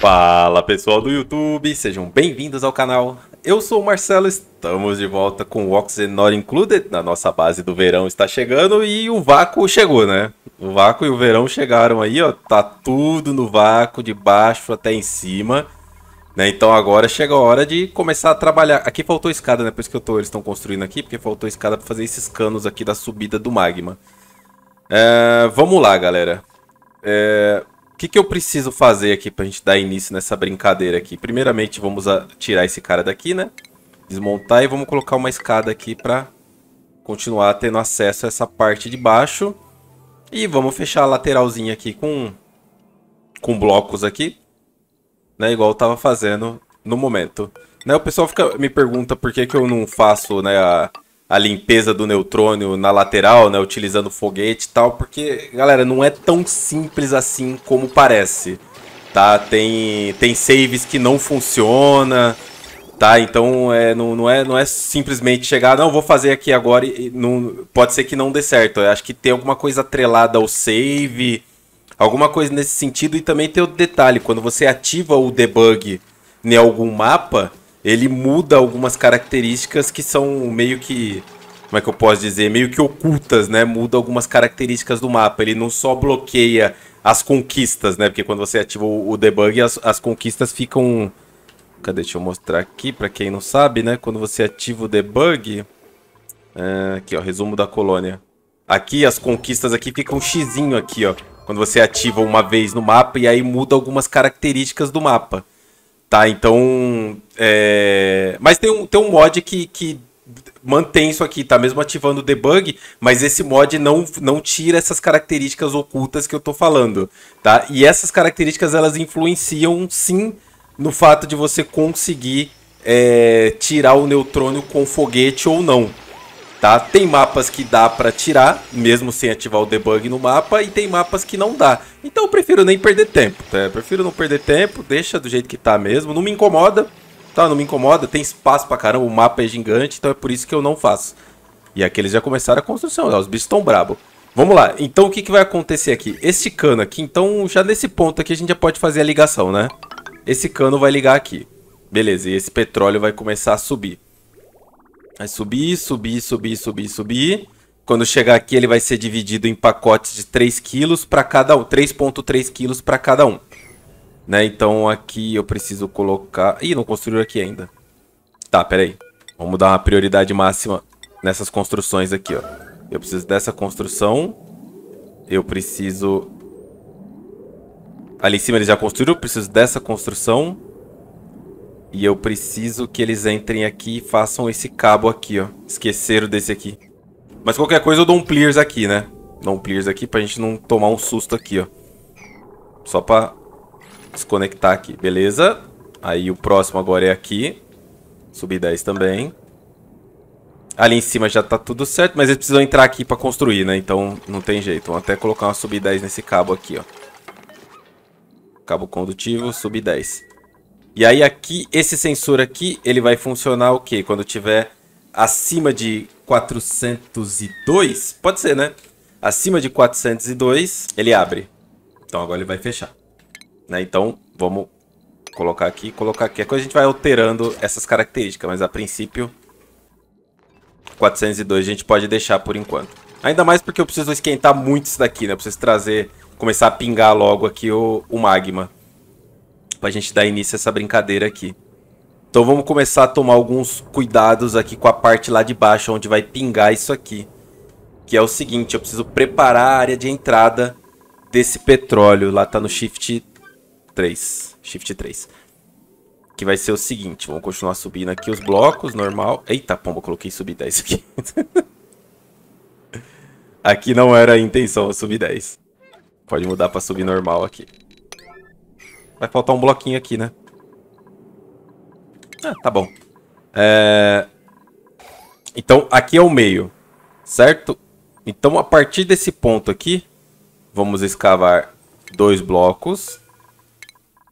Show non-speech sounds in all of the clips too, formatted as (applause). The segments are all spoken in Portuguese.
Fala pessoal do YouTube, sejam bem-vindos ao canal. Eu sou o Marcelo, estamos de volta com o Oxen Not Included, na nossa base do verão está chegando e o vácuo chegou, né? O vácuo e o verão chegaram aí, ó, tá tudo no vácuo, de baixo até em cima. Né? Então agora chega a hora de começar a trabalhar. Aqui faltou escada, né? Por isso que eu tô, eles estão construindo aqui, porque faltou escada para fazer esses canos aqui da subida do magma. É, vamos lá, galera. É, que, que eu preciso fazer aqui pra gente dar início nessa brincadeira aqui? Primeiramente, vamos tirar esse cara daqui, né? Desmontar e vamos colocar uma escada aqui pra continuar tendo acesso a essa parte de baixo. E vamos fechar a lateralzinha aqui com, com blocos aqui, né? Igual eu tava fazendo no momento. Né, o pessoal fica, me pergunta por que, que eu não faço né, a, a limpeza do neutrônio na lateral, né, utilizando foguete e tal, porque, galera, não é tão simples assim como parece, tá? Tem, tem saves que não funciona, tá? Então é, não, não, é, não é simplesmente chegar, não, vou fazer aqui agora e não, pode ser que não dê certo. Eu acho que tem alguma coisa atrelada ao save, alguma coisa nesse sentido, e também tem o detalhe, quando você ativa o debug em algum mapa, ele muda algumas características que são meio que. Como é que eu posso dizer? Meio que ocultas, né? Muda algumas características do mapa. Ele não só bloqueia as conquistas, né? Porque quando você ativa o, debug, as, as conquistas ficam. Cadê? Deixa eu mostrar aqui para quem não sabe, né? Quando você ativa o debug. É, aqui, ó, resumo da colônia. Aqui, as conquistas aqui ficam um xizinho aqui, ó. Quando você ativa uma vez no mapa e aí muda algumas características do mapa. Tá, então. É... Mas tem um, tem um mod que, que mantém isso aqui, tá? Mesmo ativando o debug, mas esse mod não, não tira essas características ocultas que eu tô falando, tá? E essas características, elas influenciam, sim, no fato de você conseguir é, tirar o neutrônio com foguete ou não, tá? Tem mapas que dá para tirar, mesmo sem ativar o debug no mapa, e tem mapas que não dá. Então eu prefiro nem perder tempo, tá? Eu prefiro não perder tempo, deixa do jeito que tá mesmo, não me incomoda, tá? Não me incomoda, tem espaço pra caramba, o mapa é gigante, então é por isso que eu não faço. E aqui eles já começaram a construção, né? os bichos estão brabo. Vamos lá, então o que, que vai acontecer aqui? Esse cano aqui, então já nesse ponto aqui a gente já pode fazer a ligação, né? Esse cano vai ligar aqui. Beleza, e esse petróleo vai começar a subir. Vai subir, subir, subir, subir, subir. Quando chegar aqui, ele vai ser dividido em pacotes de 3 quilos para cada um. 3.3 quilos para cada um. Né? Então aqui eu preciso colocar... Ih, não construiu aqui ainda. Tá, peraí. Vamos dar uma prioridade máxima nessas construções aqui, ó. Eu preciso dessa construção. Eu preciso... Ali em cima ele já construiu. Eu preciso dessa construção. E eu preciso que eles entrem aqui e façam esse cabo aqui, ó. Esqueceram desse aqui. Mas qualquer coisa eu dou um clears aqui, né? Dou um clears aqui pra gente não tomar um susto aqui, ó. Só pra desconectar aqui. Beleza. Aí o próximo agora é aqui. Subir 10 também. Ali em cima já tá tudo certo, mas eles precisam entrar aqui pra construir, né? Então não tem jeito. Vamos até colocar uma sub 10 nesse cabo aqui, ó. Cabo condutivo, sub 10. E aí aqui, esse sensor aqui, ele vai funcionar o quê? Quando tiver acima de 402, pode ser, né? Acima de 402, ele abre. Então agora ele vai fechar. Né? Então, vamos colocar aqui colocar aqui. Depois a gente vai alterando essas características, mas a princípio 402 a gente pode deixar por enquanto. Ainda mais porque eu preciso esquentar muito isso daqui, né? Eu preciso trazer, começar a pingar logo aqui o, o magma pra gente dar início a essa brincadeira aqui. Então vamos começar a tomar alguns cuidados aqui com a parte lá de baixo, onde vai pingar isso aqui. Que é o seguinte, eu preciso preparar a área de entrada desse petróleo. Lá tá no Shift 3. Shift 3. Que vai ser o seguinte, vamos continuar subindo aqui os blocos, normal. Eita, pomba, coloquei subir 10 aqui. (laughs) aqui não era a intenção subir 10. Pode mudar para subir normal aqui. Vai faltar um bloquinho aqui, né? Ah, tá bom. É... Então, aqui é o meio, certo? Então, a partir desse ponto aqui, vamos escavar dois blocos.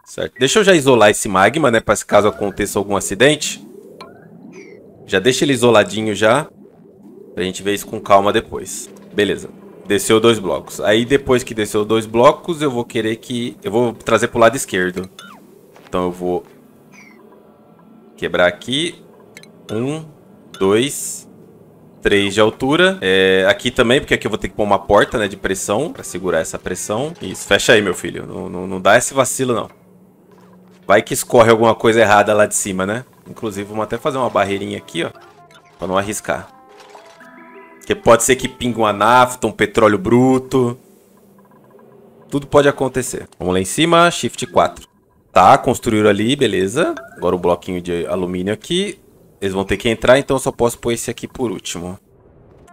Certo. Deixa eu já isolar esse magma, né? Para caso aconteça algum acidente. Já deixa ele isoladinho já. Pra gente ver isso com calma depois. Beleza. Desceu dois blocos. Aí depois que desceu dois blocos, eu vou querer que... Eu vou trazer pro lado esquerdo. Então eu vou... Quebrar aqui. Um, dois, três de altura. É, aqui também, porque aqui eu vou ter que pôr uma porta né, de pressão pra segurar essa pressão. Isso, fecha aí, meu filho. Não, não, não dá esse vacilo, não. Vai que escorre alguma coisa errada lá de cima, né? Inclusive, vamos até fazer uma barreirinha aqui, ó. Pra não arriscar. Porque pode ser que pingue uma nafta, um petróleo bruto. Tudo pode acontecer. Vamos lá em cima, shift 4. Tá, construíram ali, beleza. Agora um bloquinho de alumínio aqui. Eles vão ter que entrar, então eu só posso pôr esse aqui por último.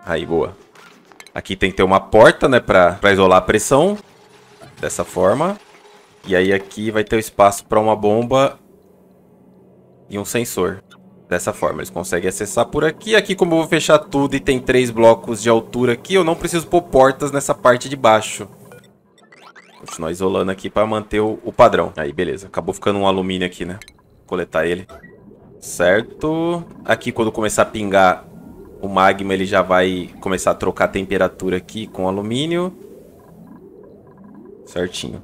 Aí, boa. Aqui tem que ter uma porta, né, pra, pra isolar a pressão. Dessa forma. E aí aqui vai ter o espaço para uma bomba e um sensor. Dessa forma, eles conseguem acessar por aqui. Aqui, como eu vou fechar tudo e tem três blocos de altura aqui, eu não preciso pôr portas nessa parte de baixo. continuar isolando aqui para manter o, o padrão. Aí, beleza. Acabou ficando um alumínio aqui, né? Vou coletar ele. Certo. Aqui, quando começar a pingar o magma, ele já vai começar a trocar a temperatura aqui com alumínio. Certinho.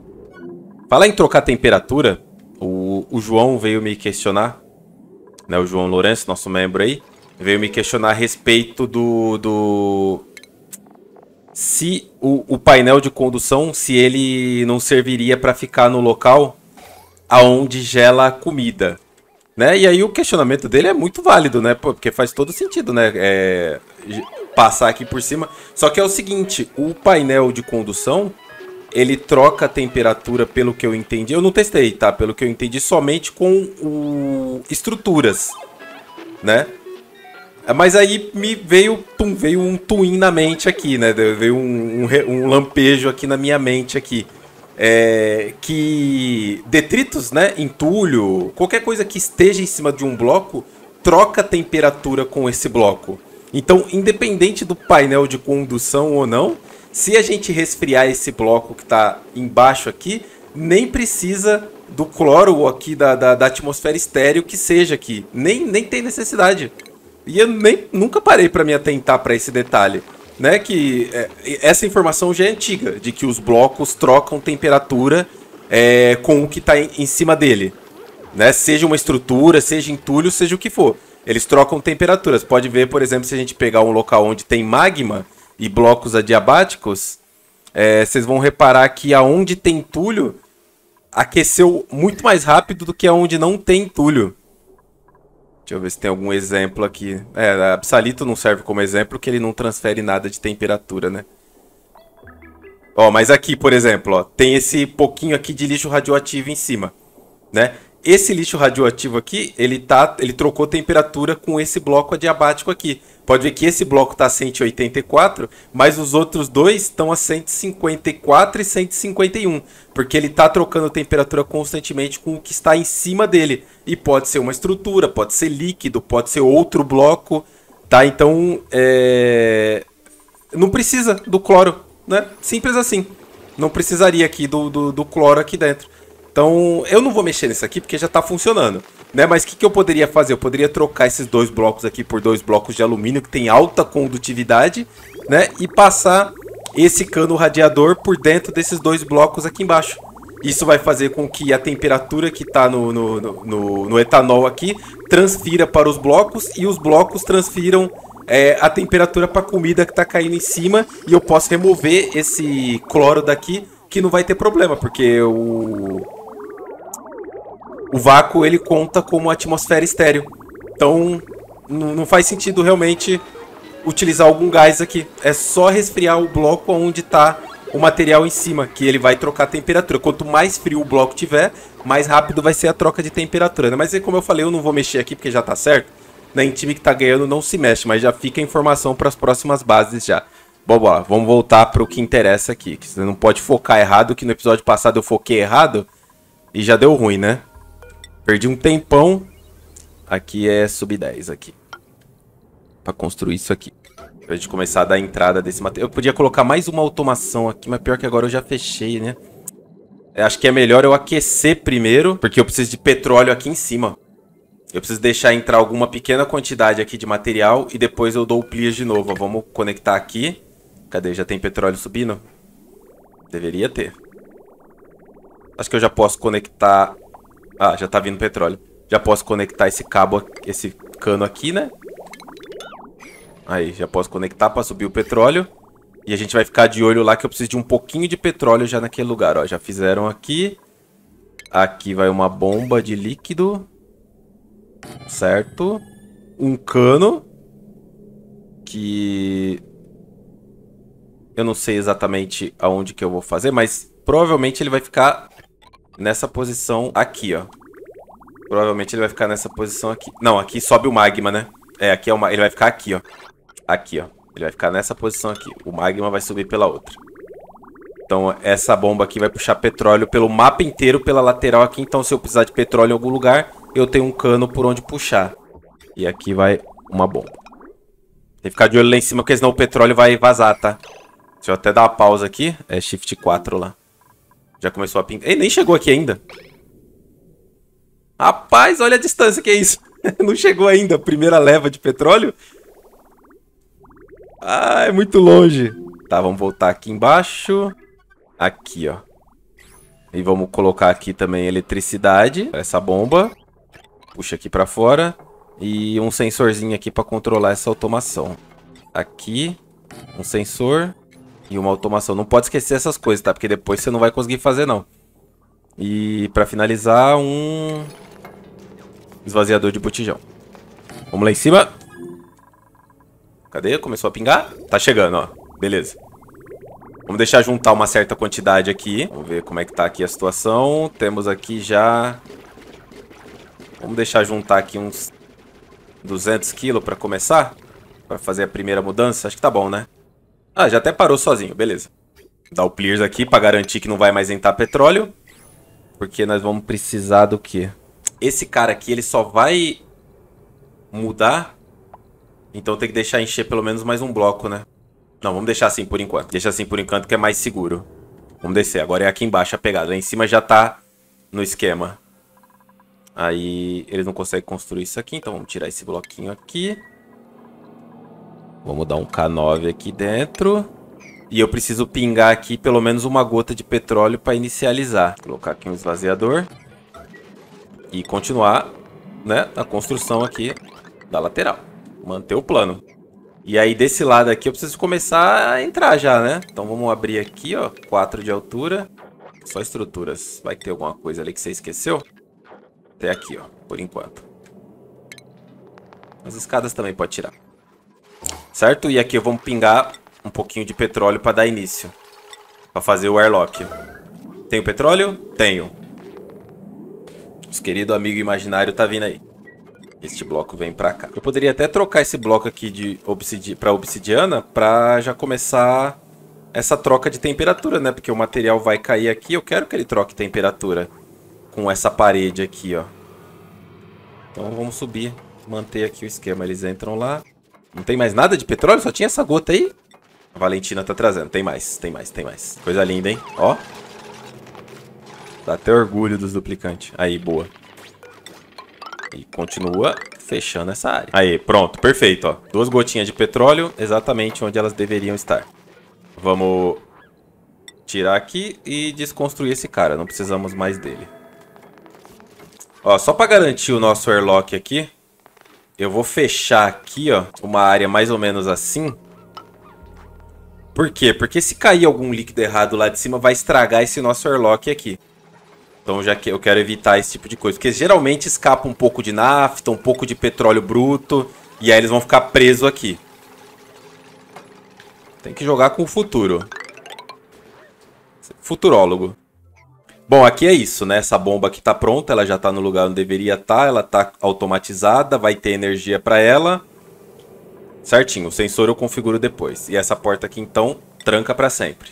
Falar em trocar temperatura, o, o João veio me questionar né, o João Lourenço, nosso membro aí, veio me questionar a respeito do, do se o, o painel de condução, se ele não serviria para ficar no local aonde gela comida, né? E aí o questionamento dele é muito válido, né? Porque faz todo sentido, né? É, passar aqui por cima. Só que é o seguinte, o painel de condução ele troca a temperatura, pelo que eu entendi. Eu não testei, tá? Pelo que eu entendi, somente com o... estruturas, né? Mas aí me veio, veio um twin na mente aqui, né? Veio um, um, um lampejo aqui na minha mente aqui. É, que detritos, né? Entulho, qualquer coisa que esteja em cima de um bloco, troca a temperatura com esse bloco. Então, independente do painel de condução ou não, se a gente resfriar esse bloco que está embaixo aqui, nem precisa do cloro aqui da, da, da, atmosfera estéreo que seja aqui. Nem, nem tem necessidade. E eu nem, nunca parei para me atentar para esse detalhe. Né, que é, essa informação já é antiga, de que os blocos trocam temperatura é, com o que está em, em, cima dele. Né? Seja uma estrutura, seja entulho, seja o que for. Eles trocam temperaturas. Pode ver, por exemplo, se a gente pegar um local onde tem magma, e blocos adiabáticos, é, vocês vão reparar que aonde tem entulho aqueceu muito mais rápido do que aonde não tem entulho. Deixa eu ver se tem algum exemplo aqui. É, Absalito não serve como exemplo porque ele não transfere nada de temperatura, né? Ó, mas aqui, por exemplo, ó, tem esse pouquinho aqui de lixo radioativo em cima, né? esse lixo radioativo aqui, ele, tá, ele trocou temperatura com esse bloco adiabático aqui. Pode ver que esse bloco está a 184, mas os outros dois estão a 154 e 151, porque ele está trocando temperatura constantemente com o que está em cima dele. E pode ser uma estrutura, pode ser líquido, pode ser outro bloco, tá? Então, é... não precisa do cloro, né? Simples assim. Não precisaria aqui do, do, do cloro aqui dentro. Então, eu não vou mexer nisso aqui porque já está funcionando. Né? Mas o que, que, eu poderia fazer? Eu poderia trocar esses dois blocos aqui por dois blocos de alumínio que tem alta condutividade, né? E passar esse cano radiador por dentro desses dois blocos aqui embaixo. Isso vai fazer com que a temperatura que está no, no, no, no, etanol aqui transfira para os blocos e os blocos transfiram é, a temperatura para a comida que está caindo em cima e eu posso remover esse cloro daqui que não vai ter problema, porque o, o vácuo ele conta como atmosfera estéreo. Então não faz sentido realmente utilizar algum gás aqui. É só resfriar o bloco onde está o material em cima, que ele vai trocar a temperatura. Quanto mais frio o bloco tiver, mais rápido vai ser a troca de temperatura. Né? Mas é como eu falei, eu não vou mexer aqui porque já está certo. Né? Em time que está ganhando não se mexe, mas já fica a informação para as próximas bases já. Bom, bora, vamos voltar para o que interessa aqui. Que você não pode focar errado, que no episódio passado eu foquei errado e já deu ruim, né? Perdi um tempão. Aqui é sub-10 aqui. Pra construir isso aqui. Pra gente começar a dar entrada desse material. Eu podia colocar mais uma automação aqui, mas pior que agora eu já fechei, né? Eu é, acho que é melhor eu aquecer primeiro, porque eu preciso de petróleo aqui em cima. Eu preciso deixar entrar alguma pequena quantidade aqui de material e depois eu dou o plias de novo. vamos conectar aqui. Cadê? Já tem petróleo subindo? Deveria ter. Acho que eu já posso conectar ah, já tá vindo petróleo. Já posso conectar esse cabo, esse cano aqui, né? Aí, já posso conectar pra subir o petróleo. E a gente vai ficar de olho lá que eu preciso de um pouquinho de petróleo já naquele lugar, ó. Já fizeram aqui. Aqui vai uma bomba de líquido. Certo. Um cano. Que... Eu não sei exatamente aonde que eu vou fazer, mas provavelmente ele vai ficar nessa posição aqui, ó. Provavelmente ele vai ficar nessa posição aqui. Não, aqui sobe o magma, né? É, aqui é o magma. ele vai ficar aqui, ó. Aqui, ó. Ele vai ficar nessa posição aqui. O magma vai subir pela outra. Então, essa bomba aqui vai puxar petróleo pelo mapa inteiro, pela lateral aqui. Então, se eu precisar de petróleo em algum lugar, eu tenho um cano por onde puxar. E aqui vai uma bomba. Tem que ficar de olho lá em cima, porque senão o petróleo vai vazar, tá? Deixa eu até dar uma pausa aqui. É Shift 4 lá. Já começou a pintar. Ele nem chegou aqui ainda. Rapaz, olha a distância que é isso. (laughs) Não chegou ainda a primeira leva de petróleo. Ah, é muito longe. Tá, vamos voltar aqui embaixo. Aqui, ó. E vamos colocar aqui também eletricidade. Essa bomba. Puxa aqui pra fora. E um sensorzinho aqui pra controlar essa automação. Aqui. Um sensor e uma automação. Não pode esquecer essas coisas, tá? Porque depois você não vai conseguir fazer, não. E pra finalizar, um esvaziador de botijão. Vamos lá em cima. Cadê? Começou a pingar? Tá chegando, ó. Beleza. Vamos deixar juntar uma certa quantidade aqui. Vamos ver como é que tá aqui a situação. Temos aqui já... Vamos deixar juntar aqui uns 200 quilos pra começar. Pra fazer a primeira mudança. Acho que tá bom, né? Ah, já até parou sozinho, beleza. Dá o clears aqui pra garantir que não vai mais entrar petróleo. Porque nós vamos precisar do quê? Esse cara aqui, ele só vai mudar. Então tem que deixar encher pelo menos mais um bloco, né? Não, vamos deixar assim por enquanto. Deixa assim por enquanto que é mais seguro. Vamos descer. Agora é aqui embaixo a pegada. Lá em cima já tá no esquema. Aí eles não conseguem construir isso aqui, então vamos tirar esse bloquinho aqui. Vamos dar um K9 aqui dentro. E eu preciso pingar aqui pelo menos uma gota de petróleo para inicializar. Colocar aqui um esvaziador. E continuar né, a construção aqui da lateral. Manter o plano. E aí desse lado aqui eu preciso começar a entrar já, né? Então vamos abrir aqui, ó. 4 de altura. Só estruturas. Vai ter alguma coisa ali que você esqueceu? Até aqui, ó. Por enquanto. As escadas também pode tirar certo? E aqui vamos pingar um pouquinho de petróleo para dar início, para fazer o airlock. Tenho petróleo? Tenho. Os querido amigo imaginário tá vindo aí. Este bloco vem pra cá. Eu poderia até trocar esse bloco aqui de obsidi pra obsidiana pra já começar essa troca de temperatura, né? Porque o material vai cair aqui. Eu quero que ele troque temperatura com essa parede aqui, ó. Então vamos subir, manter aqui o esquema. Eles entram lá. Não tem mais nada de petróleo? Só tinha essa gota aí? A Valentina tá trazendo. Tem mais, tem mais, tem mais. Coisa linda, hein? Ó. Dá até orgulho dos duplicantes. Aí, boa. E continua fechando essa área. Aí, pronto. Perfeito, ó. Duas gotinhas de petróleo exatamente onde elas deveriam estar. Vamos tirar aqui e desconstruir esse cara. Não precisamos mais dele. Ó, só pra garantir o nosso airlock aqui, eu vou fechar aqui, ó, uma área mais ou menos assim. Por quê? Porque se cair algum líquido errado lá de cima, vai estragar esse nosso airlock aqui. Então já que eu quero evitar esse tipo de coisa. Porque geralmente escapa um pouco de nafta, um pouco de petróleo bruto. E aí eles vão ficar presos aqui. Tem que jogar com o futuro. Futurólogo. Bom, aqui é isso, né? Essa bomba aqui tá pronta, ela já tá no lugar onde deveria estar, tá, ela tá automatizada, vai ter energia para ela. Certinho, o sensor eu configuro depois. E essa porta aqui, então, tranca para sempre.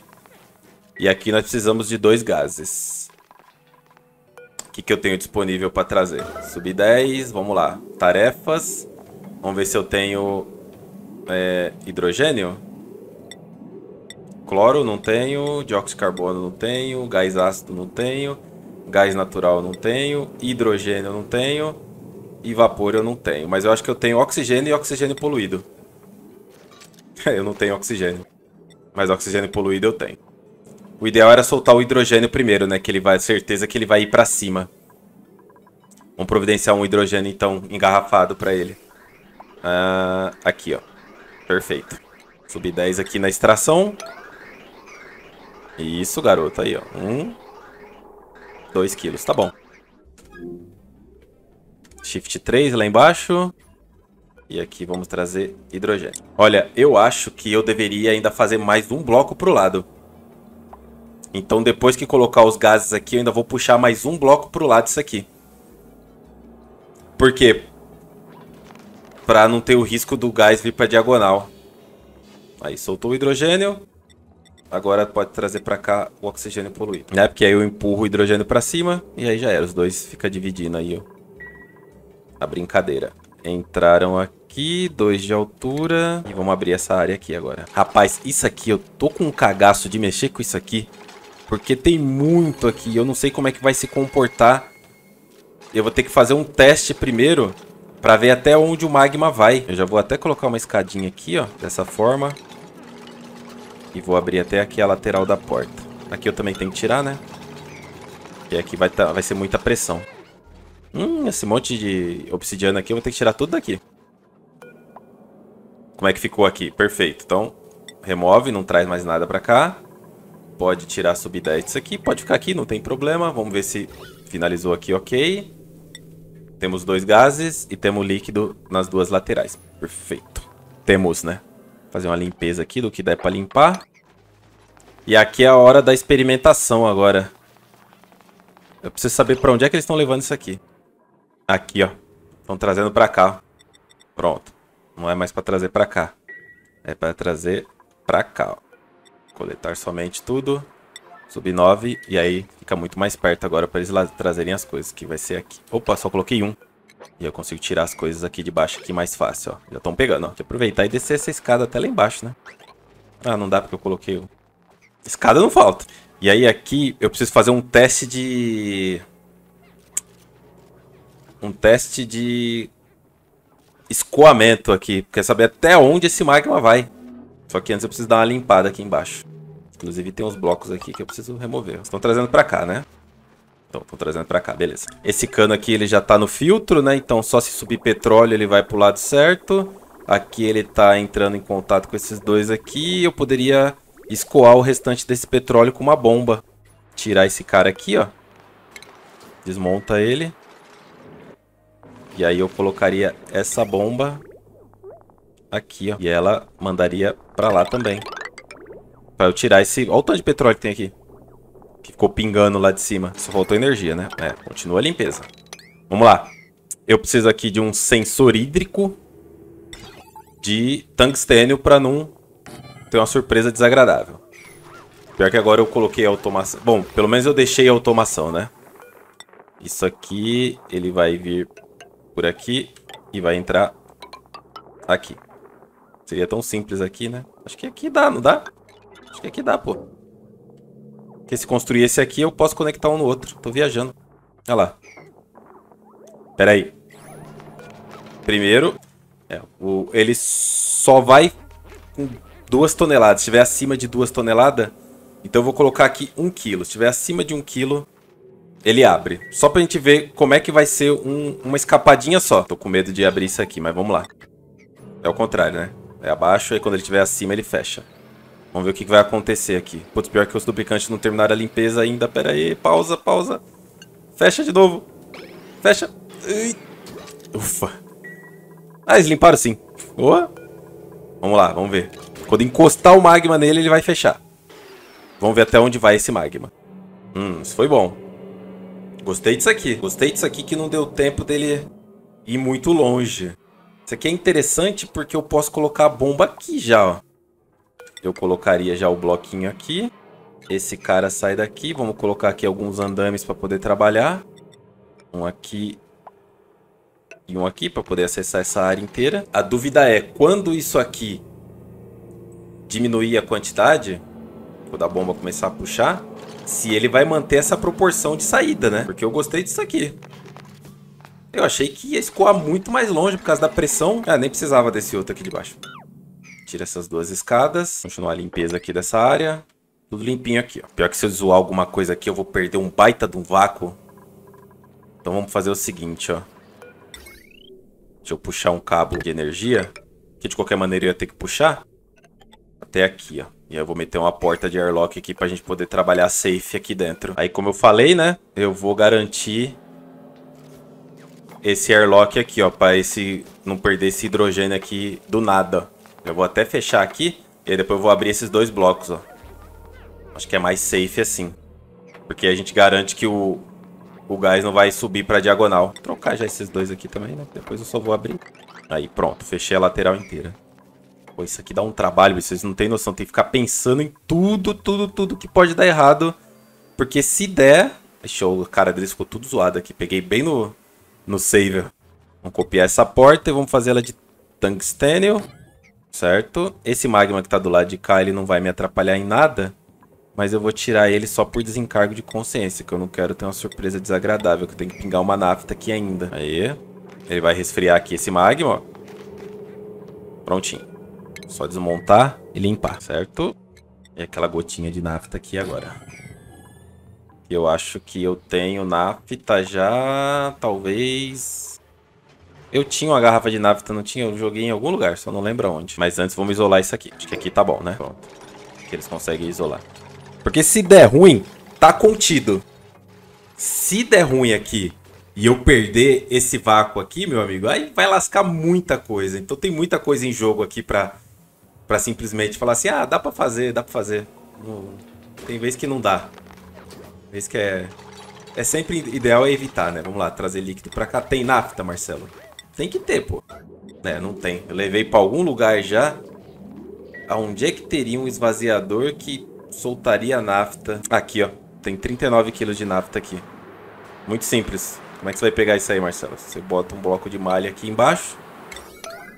E aqui nós precisamos de dois gases. O que, que eu tenho disponível para trazer? Sub 10, vamos lá. Tarefas. Vamos ver se eu tenho é, hidrogênio. Cloro não tenho, dióxido de carbono não tenho, gás ácido não tenho, gás natural não tenho, hidrogênio não tenho e vapor eu não tenho. Mas eu acho que eu tenho oxigênio e oxigênio poluído. (laughs) eu não tenho oxigênio. Mas oxigênio poluído eu tenho. O ideal era soltar o hidrogênio primeiro, né? Que ele vai, certeza que ele vai ir pra cima. Vamos providenciar um hidrogênio, então, engarrafado pra ele. Ah, aqui, ó. Perfeito. Subi 10 aqui na extração. Isso, garoto. Aí, ó. Um. Dois quilos. Tá bom. Shift 3 lá embaixo. E aqui vamos trazer hidrogênio. Olha, eu acho que eu deveria ainda fazer mais um bloco pro lado. Então depois que colocar os gases aqui, eu ainda vou puxar mais um bloco pro lado disso aqui. Por quê? Pra não ter o risco do gás vir pra diagonal. Aí soltou o hidrogênio agora pode trazer para cá o oxigênio poluído, né? Porque aí eu empurro o hidrogênio para cima e aí já era, os dois fica dividindo aí ó. a brincadeira. Entraram aqui, dois de altura e vamos abrir essa área aqui agora. Rapaz, isso aqui, eu tô com um cagaço de mexer com isso aqui, porque tem muito aqui, eu não sei como é que vai se comportar. Eu vou ter que fazer um teste primeiro para ver até onde o magma vai. Eu já vou até colocar uma escadinha aqui, ó, dessa forma. E vou abrir até aqui a lateral da porta. Aqui eu também tenho que tirar, né? Porque aqui vai, tá, vai ser muita pressão. Hum, esse monte de obsidiana aqui eu vou ter que tirar tudo daqui. Como é que ficou aqui? Perfeito. Então, remove, não traz mais nada pra cá. Pode tirar, subir 10 disso aqui. Pode ficar aqui, não tem problema. Vamos ver se finalizou aqui, ok. Temos dois gases e temos líquido nas duas laterais. Perfeito. Temos, né? Fazer uma limpeza aqui do que der pra limpar. E aqui é a hora da experimentação agora. Eu preciso saber pra onde é que eles estão levando isso aqui. Aqui, ó. Estão trazendo pra cá. Pronto. Não é mais pra trazer pra cá. É pra trazer pra cá, ó. Coletar somente tudo. Subir 9. E aí fica muito mais perto agora pra eles trazerem as coisas. Que vai ser aqui. Opa, só coloquei um. E eu consigo tirar as coisas aqui de baixo aqui mais fácil, ó. Já estão pegando, ó. Tem que aproveitar e descer essa escada até lá embaixo, né? Ah, não dá porque eu coloquei o... Escada não falta. E aí aqui eu preciso fazer um teste de... Um teste de... Escoamento aqui. Quer saber até onde esse magma vai. Só que antes eu preciso dar uma limpada aqui embaixo. Inclusive tem uns blocos aqui que eu preciso remover. Estão trazendo pra cá, né? Então, tô trazendo pra cá, beleza. Esse cano aqui, ele já tá no filtro, né? Então, só se subir petróleo, ele vai pro lado certo. Aqui ele tá entrando em contato com esses dois aqui. Eu poderia escoar o restante desse petróleo com uma bomba. Tirar esse cara aqui, ó. Desmonta ele. E aí eu colocaria essa bomba aqui, ó. E ela mandaria pra lá também. Pra eu tirar esse... Olha o tanto de petróleo que tem aqui que ficou pingando lá de cima. Só faltou energia, né? É, continua a limpeza. Vamos lá. Eu preciso aqui de um sensor hídrico de tungstênio para não ter uma surpresa desagradável. Pior que agora eu coloquei a automação. Bom, pelo menos eu deixei a automação, né? Isso aqui, ele vai vir por aqui e vai entrar aqui. Seria tão simples aqui, né? Acho que aqui dá, não dá? Acho que aqui dá, pô que se construir esse aqui, eu posso conectar um no outro. Tô viajando. Olha lá. Pera aí. Primeiro, é, o, ele só vai com duas toneladas. Se tiver acima de duas toneladas, então eu vou colocar aqui um quilo. Se tiver acima de um quilo, ele abre. Só pra gente ver como é que vai ser um, uma escapadinha só. Tô com medo de abrir isso aqui, mas vamos lá. É o contrário, né? É abaixo, e quando ele estiver acima, ele fecha. Vamos ver o que vai acontecer aqui. Putz, pior que os duplicantes não terminaram a limpeza ainda. Pera aí, pausa, pausa. Fecha de novo. Fecha. Ufa. Ah, eles limparam sim. Boa. Vamos lá, vamos ver. Quando encostar o magma nele, ele vai fechar. Vamos ver até onde vai esse magma. Hum, isso foi bom. Gostei disso aqui. Gostei disso aqui que não deu tempo dele ir muito longe. Isso aqui é interessante porque eu posso colocar a bomba aqui já, ó. Eu colocaria já o bloquinho aqui. Esse cara sai daqui. Vamos colocar aqui alguns andames para poder trabalhar. Um aqui e um aqui para poder acessar essa área inteira. A dúvida é quando isso aqui diminuir a quantidade, quando a bomba começar a puxar, se ele vai manter essa proporção de saída, né? Porque eu gostei disso aqui. Eu achei que ia escoar muito mais longe por causa da pressão. Ah, nem precisava desse outro aqui de baixo. Tira essas duas escadas. Continuar a limpeza aqui dessa área. Tudo limpinho aqui, ó. Pior que se eu zoar alguma coisa aqui, eu vou perder um baita de um vácuo. Então vamos fazer o seguinte, ó. Deixa eu puxar um cabo de energia. Que de qualquer maneira eu ia ter que puxar. Até aqui, ó. E aí eu vou meter uma porta de airlock aqui pra gente poder trabalhar safe aqui dentro. Aí como eu falei, né? Eu vou garantir esse airlock aqui, ó. Pra esse, não perder esse hidrogênio aqui do nada, ó. Eu vou até fechar aqui. E aí depois eu vou abrir esses dois blocos, ó. Acho que é mais safe assim. Porque a gente garante que o, o gás não vai subir pra diagonal. Vou trocar já esses dois aqui também, né? Depois eu só vou abrir. Aí, pronto. Fechei a lateral inteira. Pô, isso aqui dá um trabalho, vocês não têm noção. Tem que ficar pensando em tudo, tudo, tudo que pode dar errado. Porque se der... Deixa Cara, dele ficou tudo zoado aqui. Peguei bem no, no save. Vamos copiar essa porta e vamos fazer ela de tungstênio certo? Esse magma que tá do lado de cá, ele não vai me atrapalhar em nada, mas eu vou tirar ele só por desencargo de consciência, que eu não quero ter uma surpresa desagradável, que eu tenho que pingar uma nafta aqui ainda. Aí, ele vai resfriar aqui esse magma, ó. Prontinho. Só desmontar e limpar, certo? E aquela gotinha de nafta aqui agora. Eu acho que eu tenho nafta já, talvez... Eu tinha uma garrafa de nafta, então não tinha? Eu joguei em algum lugar, só não lembro onde. Mas antes vamos isolar isso aqui. Acho que aqui tá bom, né? Pronto. Que eles conseguem isolar. Porque se der ruim, tá contido. Se der ruim aqui e eu perder esse vácuo aqui, meu amigo, aí vai lascar muita coisa. Então tem muita coisa em jogo aqui pra, pra simplesmente falar assim, ah, dá pra fazer, dá pra fazer. Tem vez que não dá. Tem vez que é... É sempre ideal é evitar, né? Vamos lá, trazer líquido pra cá. Tem nafta, Marcelo? Tem que ter, pô. É, não tem. Eu levei pra algum lugar já. Aonde é que teria um esvaziador que soltaria a nafta? Aqui, ó. Tem 39 quilos de nafta aqui. Muito simples. Como é que você vai pegar isso aí, Marcelo? Você bota um bloco de malha aqui embaixo.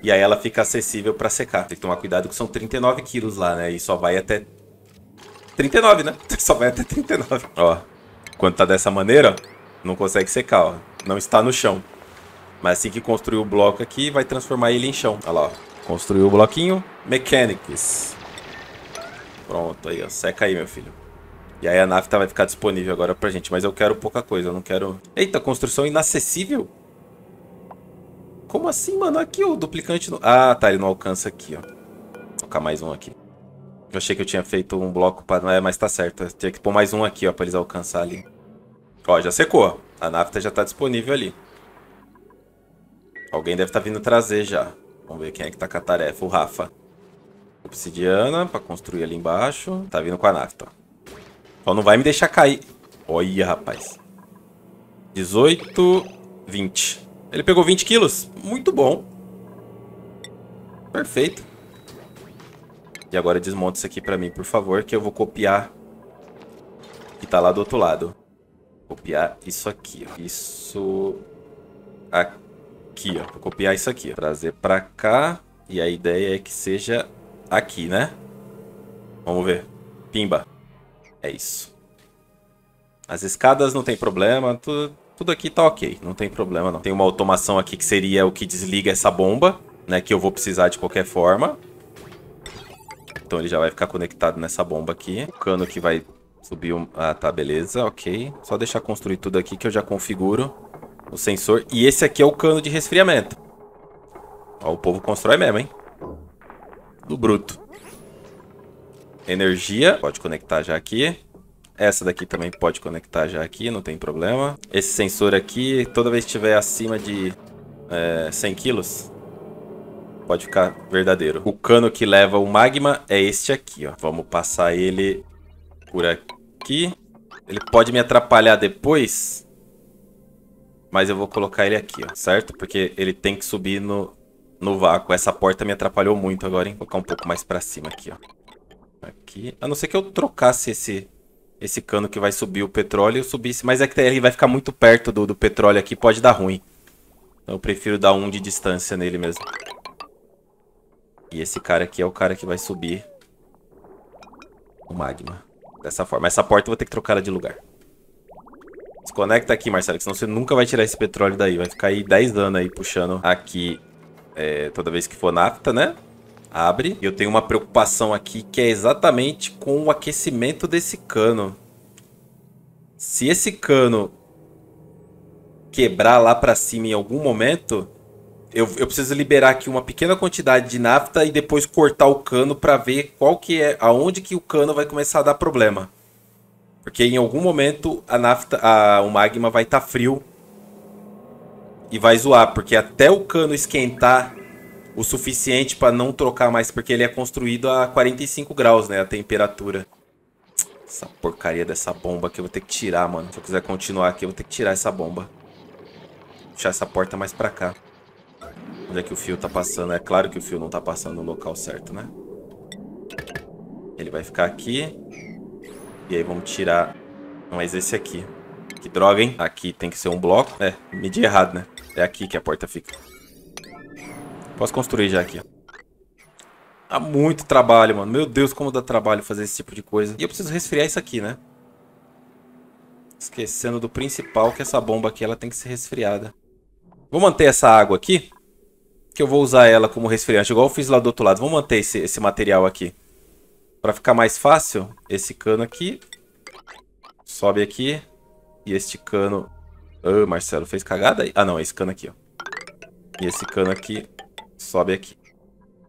E aí ela fica acessível pra secar. Tem que tomar cuidado que são 39 quilos lá, né? E só vai até... 39, né? (laughs) Só vai até 39. Ó. Quando tá dessa maneira, ó, não consegue secar, ó. Não está no chão. Mas assim que construir o bloco aqui, vai transformar ele em chão. Olha lá, ó. Construiu o bloquinho. Mechanics. Pronto, aí, ó. Seca aí, meu filho. E aí a nave tá, vai ficar disponível agora pra gente. Mas eu quero pouca coisa, eu não quero... Eita, construção inacessível? Como assim, mano? Aqui, o duplicante... Não... Ah, tá, ele não alcança aqui, ó. Vou colocar mais um aqui. Eu achei que eu tinha feito um bloco pra... É, mas tá certo. tinha que pôr mais um aqui, ó, pra eles alcançar ali. Ó, já secou. A nafta tá- já tá disponível ali. Alguém deve estar tá vindo trazer já. Vamos ver quem é que tá com a tarefa. O Rafa. Obsidiana pra construir ali embaixo. Tá vindo com a nafta. Ó, não vai me deixar cair. Olha, rapaz. 18, 20. Ele pegou 20 quilos. Muito bom. Perfeito. E agora desmonta isso aqui pra mim, por favor, que eu vou copiar que tá lá do outro lado. Copiar isso aqui. Isso aqui aqui, ó. Vou copiar isso aqui. Ó. Trazer pra cá. E a ideia é que seja aqui, né? Vamos ver. Pimba. É isso. As escadas não tem problema. Tudo, tudo aqui tá ok. Não tem problema, não. Tem uma automação aqui que seria o que desliga essa bomba, né? Que eu vou precisar de qualquer forma. Então ele já vai ficar conectado nessa bomba aqui. O cano que vai subir... Ah, tá. Beleza. Ok. Só deixar construir tudo aqui que eu já configuro. O sensor. E esse aqui é o cano de resfriamento. Ó, o povo constrói mesmo, hein? Do bruto. Energia. Pode conectar já aqui. Essa daqui também pode conectar já aqui, não tem problema. Esse sensor aqui, toda vez que estiver acima de é, 100 quilos, pode ficar verdadeiro. O cano que leva o magma é este aqui, ó. Vamos passar ele por aqui. Ele pode me atrapalhar depois, mas eu vou colocar ele aqui, ó, certo? Porque ele tem que subir no, no vácuo. Essa porta me atrapalhou muito agora, hein? Vou colocar um pouco mais pra cima aqui, ó. Aqui. A não ser que eu trocasse esse, esse cano que vai subir o petróleo, eu subisse. Mas é que ele vai ficar muito perto do, do petróleo aqui, pode dar ruim. Então eu prefiro dar um de distância nele mesmo. E esse cara aqui é o cara que vai subir o magma. Dessa forma. Essa porta eu vou ter que trocar ela de lugar. Desconecta aqui, Marcelo, que senão você nunca vai tirar esse petróleo daí. Vai ficar aí 10 anos aí puxando aqui é, toda vez que for nafta, né? Abre. E eu tenho uma preocupação aqui que é exatamente com o aquecimento desse cano. Se esse cano quebrar lá para cima em algum momento, eu, eu, preciso liberar aqui uma pequena quantidade de nafta e depois cortar o cano para ver qual que é, aonde que o cano vai começar a dar problema. Porque em algum momento a nafta, a, o magma vai estar tá frio e vai zoar, porque até o cano esquentar o suficiente para não trocar mais, porque ele é construído a 45 graus, né, a temperatura. Essa porcaria dessa bomba que eu vou ter que tirar, mano. Se eu quiser continuar aqui, eu vou ter que tirar essa bomba. Puxar essa porta mais pra cá. Onde é que o fio tá passando? É claro que o fio não tá passando no local certo, né? Ele vai ficar aqui. E aí vamos tirar... Mas esse aqui. Que droga, hein? Aqui tem que ser um bloco. É, medi errado, né? É aqui que a porta fica. Posso construir já aqui. Dá muito trabalho, mano. Meu Deus, como dá trabalho fazer esse tipo de coisa. E eu preciso resfriar isso aqui, né? Esquecendo do principal, que essa bomba aqui ela tem que ser resfriada. Vou manter essa água aqui, que eu vou usar ela como resfriante, igual eu fiz lá do outro lado. Vou manter esse, esse material aqui. Para ficar mais fácil, esse cano aqui sobe aqui e este cano... Ah, oh, Marcelo, fez cagada aí? Ah, não, é esse cano aqui, ó. E esse cano aqui sobe aqui.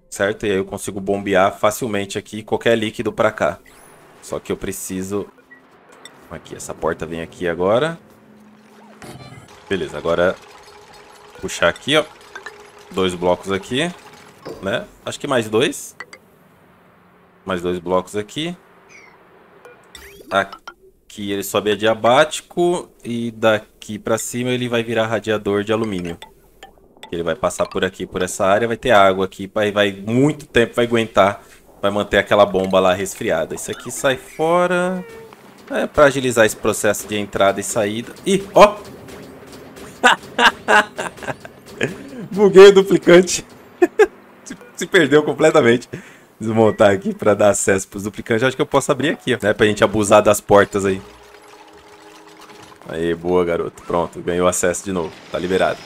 Certo? E aí eu consigo bombear facilmente aqui qualquer líquido para cá. Só que eu preciso... Aqui, essa porta vem aqui agora. Beleza, agora puxar aqui, ó. Dois blocos aqui, né? Acho que mais dois. Mais dois blocos aqui. Aqui ele sobe adiabático e daqui pra cima ele vai virar radiador de alumínio. Ele vai passar por aqui, por essa área, vai ter água aqui, vai, vai muito tempo, vai aguentar, vai manter aquela bomba lá resfriada. Isso aqui sai fora, é pra agilizar esse processo de entrada e saída. Ih, ó! (laughs) Buguei o duplicante. (laughs) se perdeu completamente desmontar aqui pra dar acesso pros duplicantes. Acho que eu posso abrir aqui, ó. Né? Pra gente abusar das portas aí. Aí, boa, garoto. Pronto, ganhou acesso de novo. Tá liberado.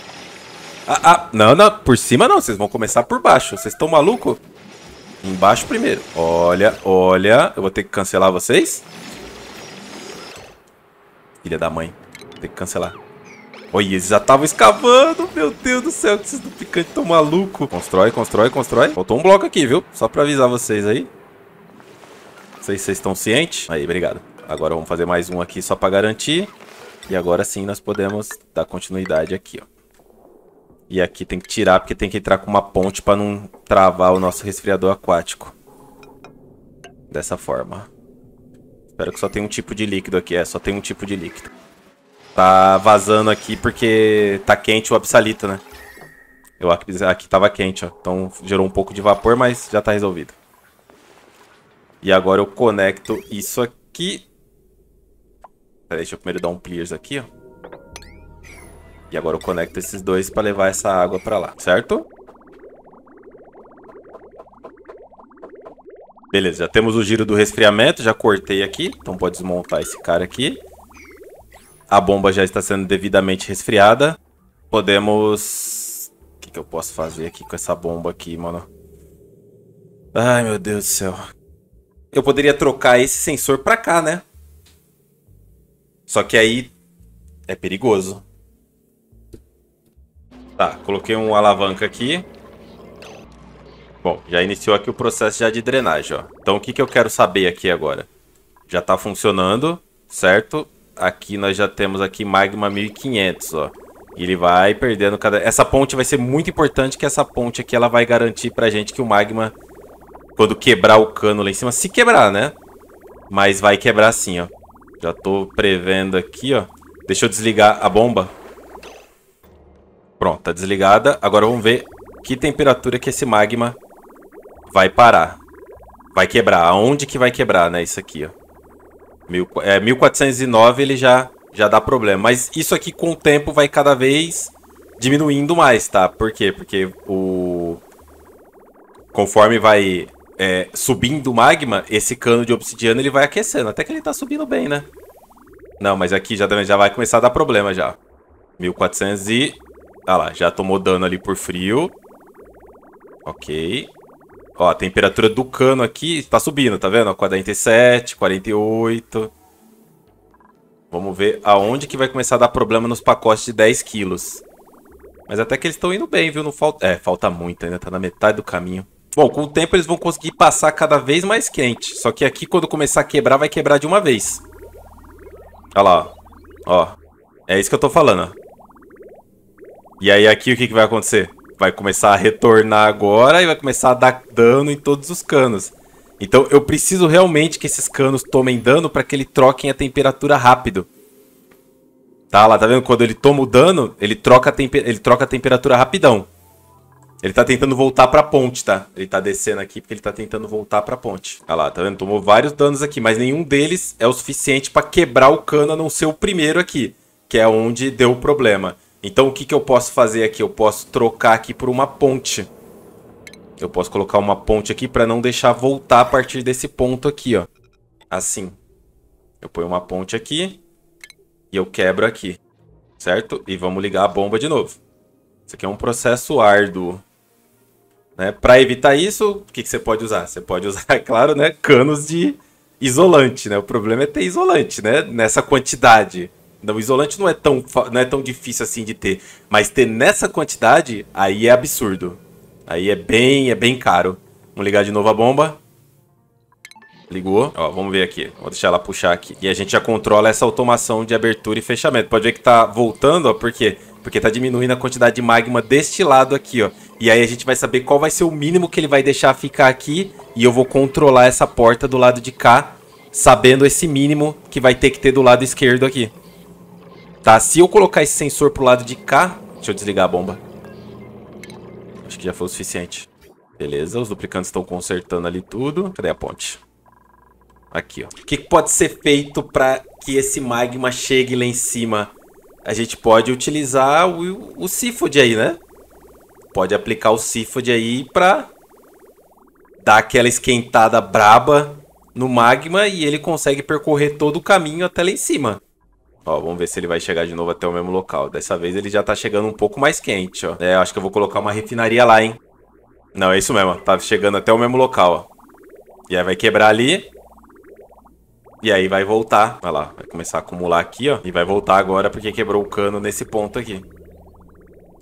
Ah, ah, não, não. Por cima não. Vocês vão começar por baixo. Vocês estão maluco? Embaixo primeiro. Olha, olha. Eu vou ter que cancelar vocês. Filha da mãe. Vou ter que cancelar. Olha, eles já estavam escavando. Meu Deus do céu, que vocês do picante tão maluco. Constrói, constrói, constrói. Faltou um bloco aqui, viu? Só pra avisar vocês aí. Não sei se vocês estão cientes. Aí, obrigado. Agora vamos fazer mais um aqui só pra garantir. E agora sim nós podemos dar continuidade aqui, ó. E aqui tem que tirar, porque tem que entrar com uma ponte pra não travar o nosso resfriador aquático. Dessa forma. Espero que só tenha um tipo de líquido aqui. É, só tem um tipo de líquido. Tá vazando aqui porque tá quente o absalito, né? Eu aqui, aqui tava quente, ó. Então gerou um pouco de vapor, mas já tá resolvido. E agora eu conecto isso aqui. Peraí, deixa eu primeiro dar um clears aqui, ó. E agora eu conecto esses dois pra levar essa água pra lá, certo? Beleza, já temos o giro do resfriamento, já cortei aqui. Então pode desmontar esse cara aqui. A bomba já está sendo devidamente resfriada. Podemos... O que, que eu posso fazer aqui com essa bomba aqui, mano? Ai, meu Deus do céu. Eu poderia trocar esse sensor pra cá, né? Só que aí é perigoso. Tá, coloquei uma alavanca aqui. Bom, já iniciou aqui o processo já de drenagem, ó. Então, o que, que eu quero saber aqui agora? Já tá funcionando, certo? aqui nós já temos aqui magma 1500, ó. E ele vai perdendo cada... Essa ponte vai ser muito importante, que essa ponte aqui ela vai garantir pra gente que o magma, quando quebrar o cano lá em cima, se quebrar, né? Mas vai quebrar sim, ó. Já tô prevendo aqui, ó. Deixa eu desligar a bomba. Pronto, tá desligada. Agora vamos ver que temperatura que esse magma vai parar. Vai quebrar. Aonde que vai quebrar, né? Isso aqui, ó. Mil, é, 1409 ele já, já dá problema. Mas isso aqui com o tempo vai cada vez diminuindo mais, tá? Por quê? Porque o... Conforme vai é, subindo o magma, esse cano de obsidiana ele vai aquecendo. Até que ele tá subindo bem, né? Não, mas aqui já, já vai começar a dar problema já. 1400 e... Ah lá, já tomou dano ali por frio. Ok. Ó, a temperatura do cano aqui tá subindo, tá vendo? 47, 48. Vamos ver aonde que vai começar a dar problema nos pacotes de 10 quilos. Mas até que eles estão indo bem, viu? Não falta... É, falta muito ainda, tá na metade do caminho. Bom, com o tempo eles vão conseguir passar cada vez mais quente. Só que aqui, quando começar a quebrar, vai quebrar de uma vez. Olha lá, ó. É isso que eu tô falando, ó. E aí aqui o que, que vai acontecer? vai começar a retornar agora e vai começar a dar dano em todos os canos. Então eu preciso realmente que esses canos tomem dano para que ele troquem a temperatura rápido. Tá lá, tá vendo? Quando ele toma o dano, ele troca a, ele troca a temperatura rapidão. Ele tá tentando voltar pra ponte, tá? Ele tá descendo aqui porque ele tá tentando voltar pra ponte. Olha tá lá, tá vendo? Tomou vários danos aqui, mas nenhum deles é o suficiente pra quebrar o cano a não ser o primeiro aqui, que é onde deu o problema. Então o que, que eu posso fazer aqui? Eu posso trocar aqui por uma ponte. Eu posso colocar uma ponte aqui para não deixar voltar a partir desse ponto aqui, ó. Assim. Eu ponho uma ponte aqui e eu quebro aqui, certo? E vamos ligar a bomba de novo. Isso aqui é um processo árduo. Né? Para evitar isso, o que, que você pode usar? Você pode usar, (laughs) é claro, né, canos de isolante, né? O problema é ter isolante, né, nessa quantidade. O isolante não é tão, não é tão difícil assim de ter, mas ter nessa quantidade, aí é absurdo. Aí é bem, é bem caro. Vamos ligar de novo a bomba. Ligou. Ó, vamos ver aqui. Vou deixar ela puxar aqui. E a gente já controla essa automação de abertura e fechamento. Pode ver que tá voltando, ó, por quê? Porque tá diminuindo a quantidade de magma deste lado aqui, ó. E aí a gente vai saber qual vai ser o mínimo que ele vai deixar ficar aqui. E eu vou controlar essa porta do lado de cá, sabendo esse mínimo que vai ter que ter do lado esquerdo aqui. Tá, se eu colocar esse sensor pro lado de cá... Deixa eu desligar a bomba. Acho que já foi o suficiente. Beleza, os duplicantes estão consertando ali tudo. Cadê a ponte? Aqui, ó. O que pode ser feito para que esse magma chegue lá em cima? A gente pode utilizar o, o Sifod aí, né? Pode aplicar o Sifod aí para dar aquela esquentada braba no magma e ele consegue percorrer todo o caminho até lá em cima. Ó, vamos ver se ele vai chegar de novo até o mesmo local. Dessa vez ele já tá chegando um pouco mais quente, ó. É, acho que eu vou colocar uma refinaria lá, hein. Não, é isso mesmo, Tá chegando até o mesmo local, ó. E aí vai quebrar ali. E aí vai voltar. Vai lá, vai começar a acumular aqui, ó. E vai voltar agora porque quebrou o cano nesse ponto aqui.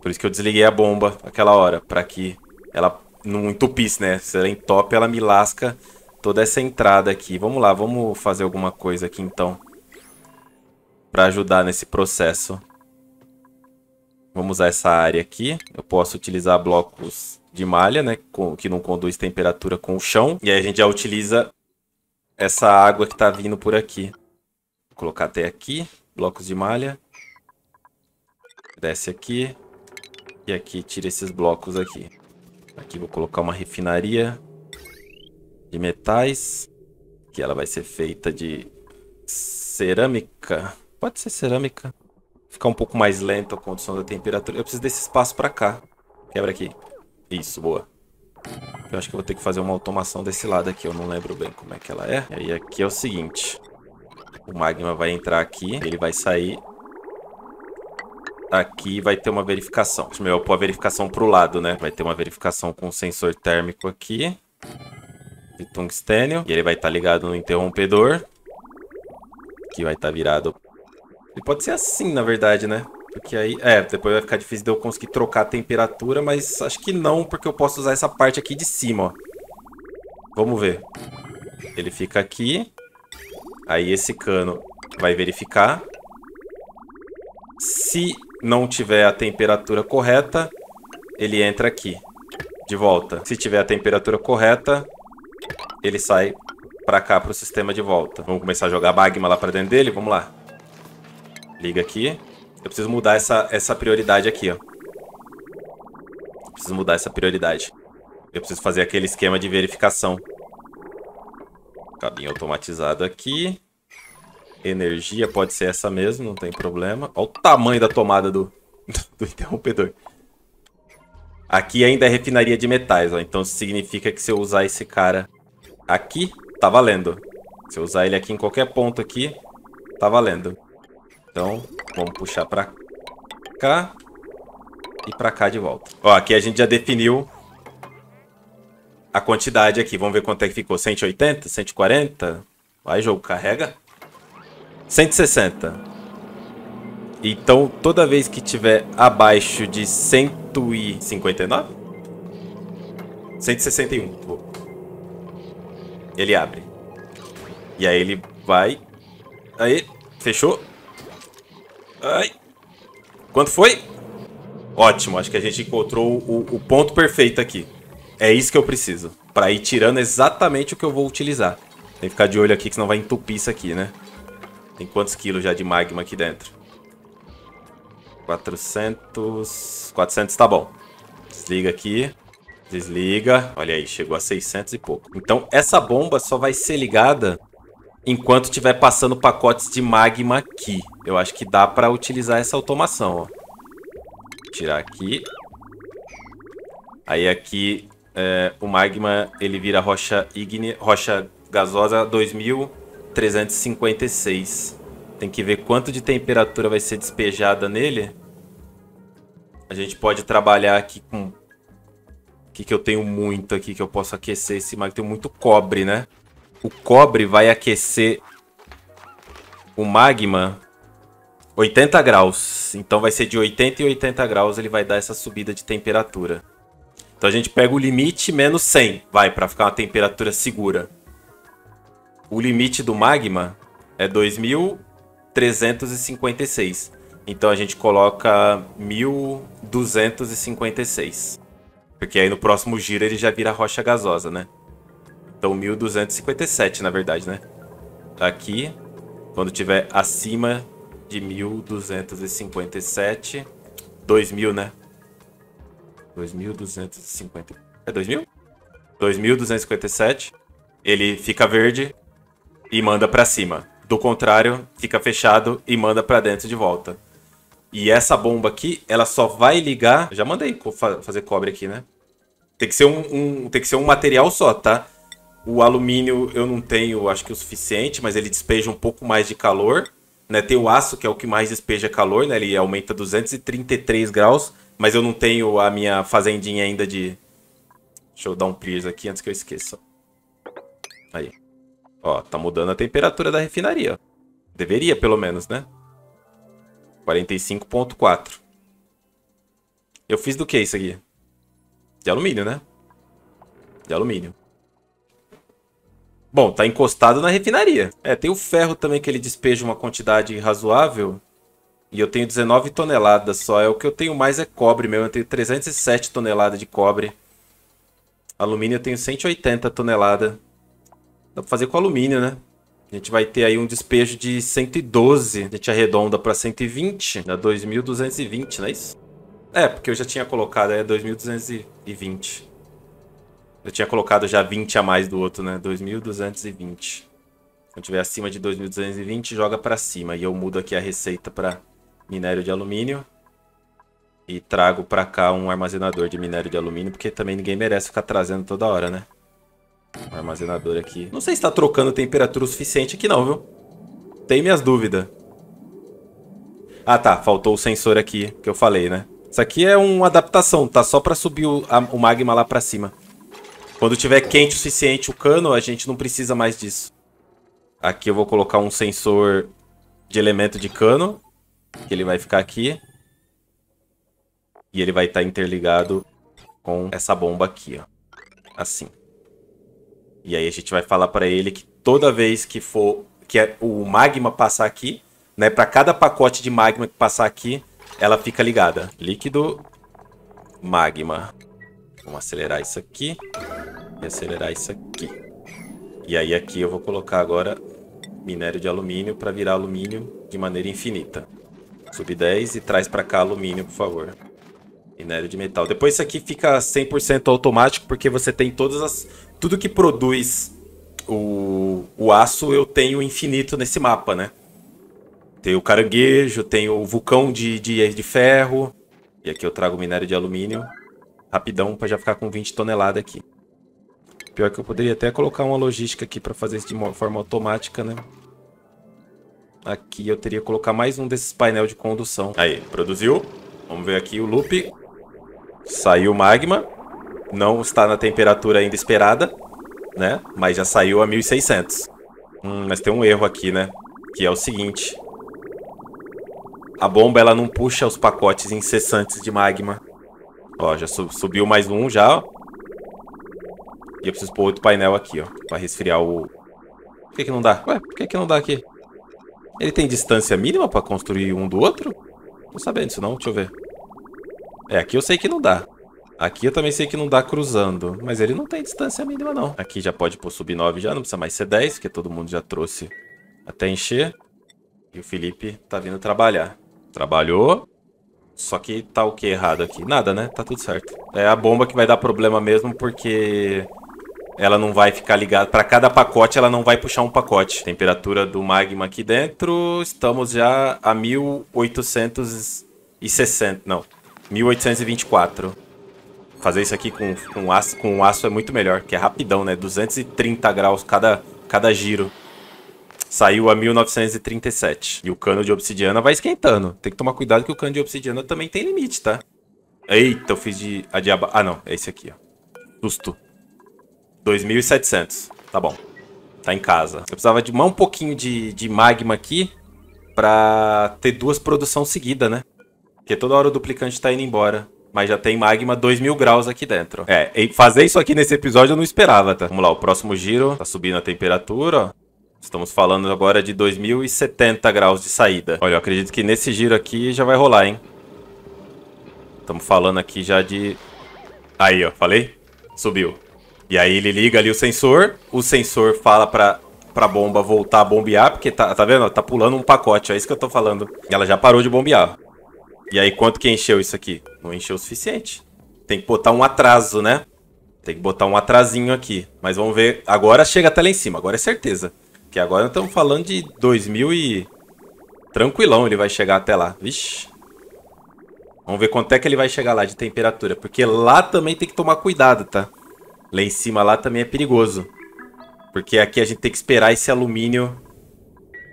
Por isso que eu desliguei a bomba aquela hora. Pra que ela não entupisse, né? Se ela entope, ela me lasca toda essa entrada aqui. Vamos lá, vamos fazer alguma coisa aqui então para ajudar nesse processo. Vamos usar essa área aqui. Eu posso utilizar blocos de malha, né, que não conduz temperatura com o chão. E aí a gente já utiliza essa água que está vindo por aqui. Vou colocar até aqui, blocos de malha. Desce aqui. E aqui tira esses blocos aqui. Aqui vou colocar uma refinaria de metais. Que ela vai ser feita de cerâmica. Pode ser cerâmica. Ficar um pouco mais lento a condição da temperatura. Eu preciso desse espaço pra cá. Quebra aqui. Isso, boa. Eu acho que eu vou ter que fazer uma automação desse lado aqui. Eu não lembro bem como é que ela é. E aí aqui é o seguinte. O magma vai entrar aqui. Ele vai sair. Aqui vai ter uma verificação. Melhor eu pôr a verificação pro lado, né? Vai ter uma verificação com sensor térmico aqui. De tungstênio. E ele vai estar tá ligado no interrompedor. Que vai estar tá virado ele pode ser assim, na verdade, né? Porque aí, é, depois vai ficar difícil de eu conseguir trocar a temperatura, mas acho que não, porque eu posso usar essa parte aqui de cima, ó. Vamos ver. Ele fica aqui. Aí esse cano vai verificar. Se não tiver a temperatura correta, ele entra aqui. De volta. Se tiver a temperatura correta, ele sai pra cá, pro sistema de volta. Vamos começar a jogar magma lá pra dentro dele? Vamos lá. Liga aqui. Eu preciso mudar essa, essa prioridade aqui, ó. Preciso mudar essa prioridade. Eu preciso fazer aquele esquema de verificação. Cabinho automatizado aqui. Energia pode ser essa mesmo, não tem problema. Olha o tamanho da tomada do, (laughs) do interrompedor. Aqui ainda é refinaria de metais, ó. Então significa que se eu usar esse cara aqui, tá valendo. Se eu usar ele aqui em qualquer ponto aqui, tá valendo. Então, vamos puxar pra cá e pra cá de volta. Ó, aqui a gente já definiu a quantidade aqui. Vamos ver quanto é que ficou. 180? 140? Vai, jogo, carrega. 160. Então, toda vez que tiver abaixo de 159... 161. Ele abre. E aí ele vai... Aí, fechou. Ai. Quanto foi? Ótimo, acho que a gente encontrou o, o ponto perfeito aqui. É isso que eu preciso. Pra ir tirando exatamente o que eu vou utilizar. Tem que ficar de olho aqui, que senão vai entupir isso aqui, né? Tem quantos quilos já de magma aqui dentro? 400... 400 tá bom. Desliga aqui. Desliga. Olha aí, chegou a 600 e pouco. Então, essa bomba só vai ser ligada enquanto estiver passando pacotes de magma aqui. Eu acho que dá para utilizar essa automação. Ó. Tirar aqui. Aí aqui é, o magma ele vira rocha igne, rocha gasosa 2356. Tem que ver quanto de temperatura vai ser despejada nele. A gente pode trabalhar aqui com... O que, que eu tenho muito aqui que eu posso aquecer esse magma? Tenho muito cobre, né? o cobre vai aquecer o magma 80 graus. Então vai ser de 80 e 80 graus ele vai dar essa subida de temperatura. Então a gente pega o limite menos 100, vai, para ficar uma temperatura segura. O limite do magma é 2356. Então a gente coloca 1256. Porque aí no próximo giro ele já vira rocha gasosa, né? Então 1257, na verdade, né? Tá aqui, quando tiver acima de 1257, 2000, né? 2250. É 2000? 2257. Ele fica verde e manda para cima. Do contrário, fica fechado e manda para dentro de volta. E essa bomba aqui, ela só vai ligar. Já mandei fazer cobre aqui, né? Tem que ser um, um, tem que ser um material só, tá? O alumínio eu não tenho, acho que o suficiente, mas ele despeja um pouco mais de calor. Né? Tem o aço, que é o que mais despeja calor, né? ele aumenta 233 graus, mas eu não tenho a minha fazendinha ainda de. Deixa eu dar um clear aqui antes que eu esqueça. Aí. Ó, tá mudando a temperatura da refinaria. Deveria, pelo menos, né? 45.4. Eu fiz do que isso aqui? De alumínio, né? De alumínio. Bom, tá encostado na refinaria. É, tem o ferro também que ele despeja uma quantidade razoável. E eu tenho 19 toneladas só. É o que eu tenho mais é cobre mesmo. Eu tenho 307 toneladas de cobre. Alumínio eu tenho 180 toneladas. Dá pra fazer com alumínio, né? A gente vai ter aí um despejo de 112. A gente arredonda pra 120. Dá 2.220, não é isso? É, porque eu já tinha colocado, é 2.220. Eu tinha colocado já 20 a mais do outro, né? 2.220. Quando tiver acima de 2.220, joga para cima. E eu mudo aqui a receita para minério de alumínio. E trago para cá um armazenador de minério de alumínio, porque também ninguém merece ficar trazendo toda hora, né? Um armazenador aqui. Não sei se tá trocando temperatura o suficiente aqui não, viu? Tem minhas dúvidas. Ah, tá. Faltou o sensor aqui, que eu falei, né? Isso aqui é uma adaptação, tá? Só pra subir o, a, o magma lá pra cima. Quando tiver quente o suficiente o cano, a gente não precisa mais disso. Aqui eu vou colocar um sensor de elemento de cano, que ele vai ficar aqui. E ele vai estar tá interligado com essa bomba aqui, ó. Assim. E aí a gente vai falar para ele que toda vez que for que é o magma passar aqui, né, para cada pacote de magma que passar aqui, ela fica ligada. Líquido magma. Vamos acelerar isso aqui. E acelerar isso aqui. E aí aqui eu vou colocar agora minério de alumínio para virar alumínio de maneira infinita. Sub 10 e traz para cá alumínio, por favor. Minério de metal. Depois isso aqui fica 100% automático, porque você tem todas as... Tudo que produz o, o aço, eu tenho infinito nesse mapa, né? Tem o caranguejo, tem o vulcão de, de, de ferro. E aqui eu trago minério de alumínio. Rapidão, para já ficar com 20 toneladas aqui. Pior que eu poderia até colocar uma logística aqui para fazer isso de forma automática, né? Aqui eu teria que colocar mais um desses painel de condução. Aí, produziu. Vamos ver aqui o loop. Saiu o magma. Não está na temperatura ainda esperada, né? Mas já saiu a 1600. Hum, mas tem um erro aqui, né? Que é o seguinte. A bomba ela não puxa os pacotes incessantes de magma. Ó, já sub subiu mais um já, ó. E eu preciso pôr outro painel aqui, ó. Pra resfriar o... Por que que não dá? Ué, por que que não dá aqui? Ele tem distância mínima pra construir um do outro? Não sabendo disso não, deixa eu ver. É, aqui eu sei que não dá. Aqui eu também sei que não dá cruzando. Mas ele não tem distância mínima, não. Aqui já pode pôr sub 9 já, não precisa mais ser 10, porque todo mundo já trouxe até encher. E o Felipe tá vindo trabalhar. Trabalhou. Só que tá o que errado aqui? Nada, né? Tá tudo certo. É a bomba que vai dar problema mesmo, porque ela não vai ficar ligada. Para cada pacote, ela não vai puxar um pacote. Temperatura do magma aqui dentro, estamos já a 1860, não, 1824. Fazer isso aqui com, com, aço, com aço é muito melhor, que é rapidão, né? 230 graus cada, cada giro. Saiu a 1937. E o cano de obsidiana vai esquentando. Tem que tomar cuidado que o cano de obsidiana também tem limite, tá? Eita, eu fiz de... A diaba... Ah, não. É esse aqui, ó. Susto. 2.700. Tá bom. Tá em casa. Eu precisava de mais um pouquinho de, de magma aqui pra ter duas produções seguidas, né? Porque toda hora o duplicante tá indo embora. Mas já tem magma 2000 graus aqui dentro. É, fazer isso aqui nesse episódio eu não esperava, tá? Vamos lá, o próximo giro. Tá subindo a temperatura, ó. Estamos falando agora de 2070 graus de saída. Olha, eu acredito que nesse giro aqui já vai rolar, hein? Estamos falando aqui já de... Aí, ó, falei? Subiu. E aí ele liga ali o sensor, o sensor fala pra, pra bomba voltar a bombear, porque tá, tá vendo? Tá pulando um pacote, é isso que eu tô falando. E Ela já parou de bombear. E aí quanto que encheu isso aqui? Não encheu o suficiente. Tem que botar um atraso, né? Tem que botar um atrasinho aqui. Mas vamos ver. Agora chega até lá em cima. Agora é certeza. Que agora estamos falando de 2000 e... Tranquilão ele vai chegar até lá. Vixe. Vamos ver quanto é que ele vai chegar lá de temperatura. Porque lá também tem que tomar cuidado, tá? Lá em cima lá também é perigoso. Porque aqui a gente tem que esperar esse alumínio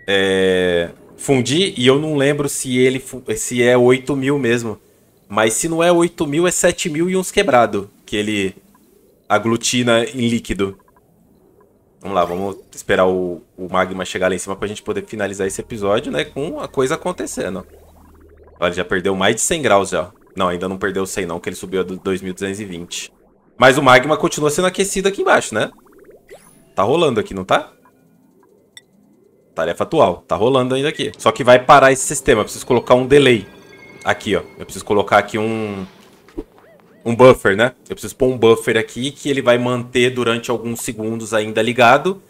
é, fundir. E eu não lembro se ele se é 8 mil mesmo. Mas se não é 8 mil, é 7 mil e uns quebrado. Que ele aglutina em líquido. Vamos lá, vamos esperar o, o magma chegar lá em cima pra gente poder finalizar esse episódio, né? Com a coisa acontecendo. Olha, já perdeu mais de 100 graus já. Não, ainda não perdeu 100 não, que ele subiu a 2220. Mas o magma continua sendo aquecido aqui embaixo, né? Tá rolando aqui, não tá? Tarefa atual. Tá rolando ainda aqui. Só que vai parar esse sistema. Eu preciso colocar um delay. Aqui, ó. Eu preciso colocar aqui um... Um buffer, né? Eu preciso pôr um buffer aqui que ele vai manter durante alguns segundos ainda ligado,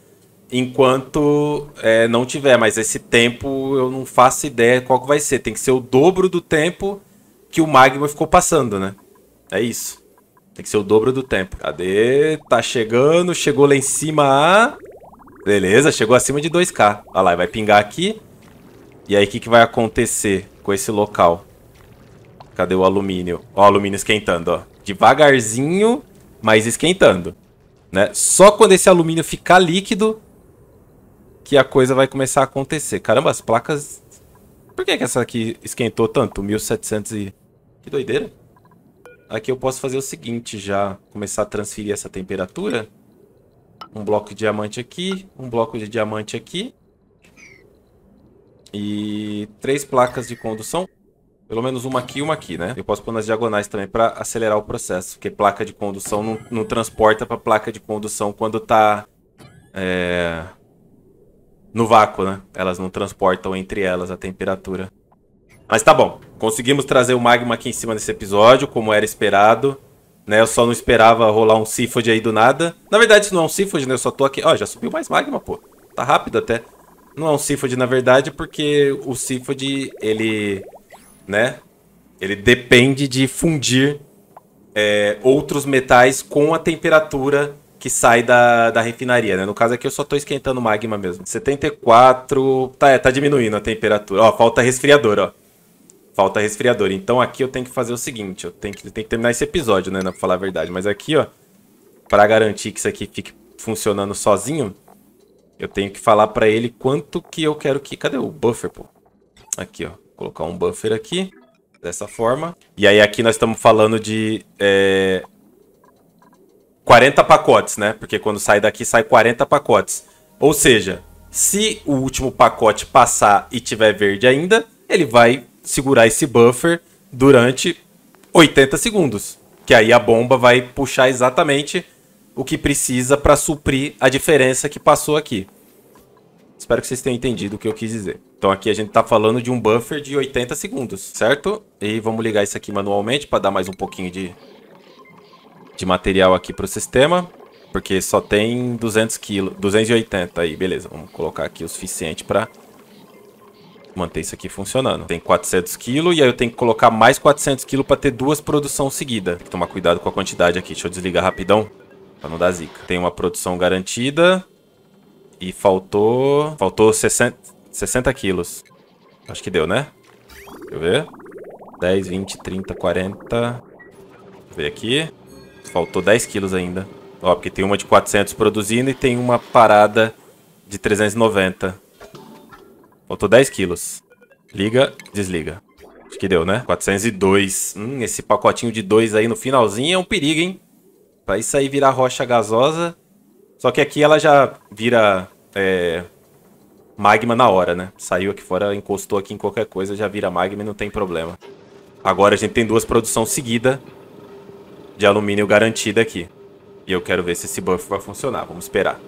enquanto é, não tiver. Mas esse tempo eu não faço ideia qual que vai ser. Tem que ser o dobro do tempo que o magma ficou passando, né? É isso. Tem que ser o dobro do tempo. Cadê? Tá chegando. Chegou lá em cima a... Beleza, chegou acima de 2k. Olha lá, vai pingar aqui. E aí o que, que vai acontecer com esse local? Cadê o alumínio? Ó, o alumínio esquentando, ó. Devagarzinho, mas esquentando. Né? Só quando esse alumínio ficar líquido que a coisa vai começar a acontecer. Caramba, as placas... Por que, que essa aqui esquentou tanto? 1700 e... Que doideira. Aqui eu posso fazer o seguinte já. Começar a transferir essa temperatura. Um bloco de diamante aqui. Um bloco de diamante aqui. E três placas de condução. Pelo menos uma aqui e uma aqui, né? Eu posso pôr nas diagonais também para acelerar o processo. Porque placa de condução não, não transporta para placa de condução quando tá é, no vácuo, né? Elas não transportam entre elas a temperatura. Mas tá bom. Conseguimos trazer o magma aqui em cima nesse episódio, como era esperado. Né, eu só não esperava rolar um Sifod aí do nada. Na verdade, isso não é um Sifod, né? Eu só tô aqui... Ó, já subiu mais magma, pô. Tá rápido até. Não é um Sifod, na verdade, porque o Sifod, ele né? Ele depende de fundir é, outros metais com a temperatura que sai da, da refinaria, né? No caso aqui eu só tô esquentando magma mesmo. 74, tá, é, tá diminuindo a temperatura. Ó, falta resfriador, ó. Falta resfriador. Então aqui eu tenho que fazer o seguinte, eu tenho que, tenho que terminar esse episódio, né, pra falar a verdade. Mas aqui, ó, pra garantir que isso aqui fique funcionando sozinho, eu tenho que falar pra ele quanto que eu quero que... Cadê o buffer, pô? Aqui, ó colocar um buffer aqui, dessa forma. E aí aqui nós estamos falando de é, 40 pacotes, né? Porque quando sai daqui, sai 40 pacotes. Ou seja, se o último pacote passar e tiver verde ainda, ele vai segurar esse buffer durante 80 segundos. Que aí a bomba vai puxar exatamente o que precisa para suprir a diferença que passou aqui. Espero que vocês tenham entendido o que eu quis dizer. Então aqui a gente está falando de um buffer de 80 segundos, certo? E vamos ligar isso aqui manualmente para dar mais um pouquinho de, de material aqui para o sistema. Porque só tem 200 quilos, 280 aí, beleza. Vamos colocar aqui o suficiente para manter isso aqui funcionando. Tem 400 quilos e aí eu tenho que colocar mais 400 quilos para ter duas produções seguidas. Tem que tomar cuidado com a quantidade aqui. Deixa eu desligar rapidão para não dar zica. Tem uma produção garantida e faltou... Faltou 60... 60 quilos. Acho que deu, né? Deixa eu ver. 10, 20, 30, 40. Deixa eu ver aqui. Faltou 10 quilos ainda. Ó, porque tem uma de 400 produzindo e tem uma parada de 390. Faltou 10 quilos. Liga, desliga. Acho que deu, né? 402. Hum, esse pacotinho de 2 aí no finalzinho é um perigo, hein? Pra isso aí virar rocha gasosa. Só que aqui ela já vira é, magma na hora, né? Saiu aqui fora, encostou aqui em qualquer coisa, já vira magma e não tem problema. Agora a gente tem duas produções seguidas de alumínio garantida aqui. E eu quero ver se esse buff vai funcionar. Vamos esperar.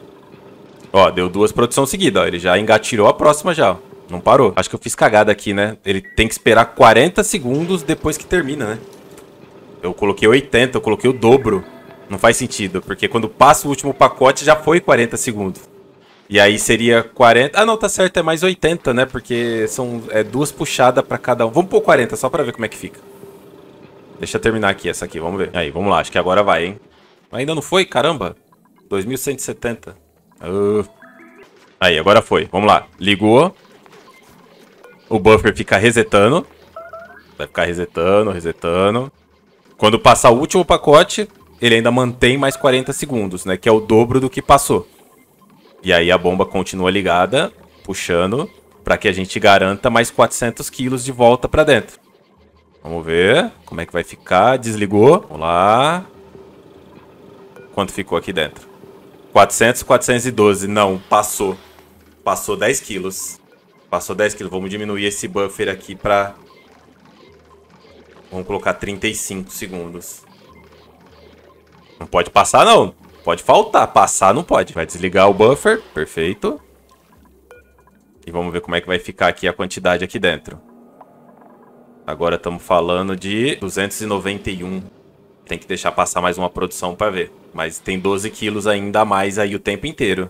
Ó, deu duas produções seguidas, ó. Ele já engatilhou a próxima já, ó. Não parou. Acho que eu fiz cagada aqui, né? Ele tem que esperar 40 segundos depois que termina, né? Eu coloquei 80, eu coloquei o dobro. Não faz sentido, porque quando passa o último pacote já foi 40 segundos. E aí seria 40. Ah, não, tá certo, é mais 80, né? Porque são é, duas puxadas para cada um. Vamos pôr 40 só para ver como é que fica. Deixa eu terminar aqui essa aqui, vamos ver. Aí, vamos lá, acho que agora vai, hein? Ainda não foi? Caramba. 2170. Uh. Ah. Aí, agora foi. Vamos lá. Ligou. O buffer fica resetando. Vai ficar resetando, resetando. Quando passar o último pacote, ele ainda mantém mais 40 segundos, né? Que é o dobro do que passou. E aí a bomba continua ligada, puxando, para que a gente garanta mais 400 quilos de volta para dentro. Vamos ver como é que vai ficar. Desligou. Vamos lá. Quanto ficou aqui dentro? 400, 412. Não, passou. Passou 10 quilos. Passou 10 quilos. Vamos diminuir esse buffer aqui para... Vamos colocar 35 segundos. Não pode passar, não. Pode faltar, passar não pode. Vai desligar o buffer, perfeito. E vamos ver como é que vai ficar aqui a quantidade aqui dentro. Agora estamos falando de 291. Tem que deixar passar mais uma produção para ver. Mas tem 12 quilos ainda a mais aí o tempo inteiro.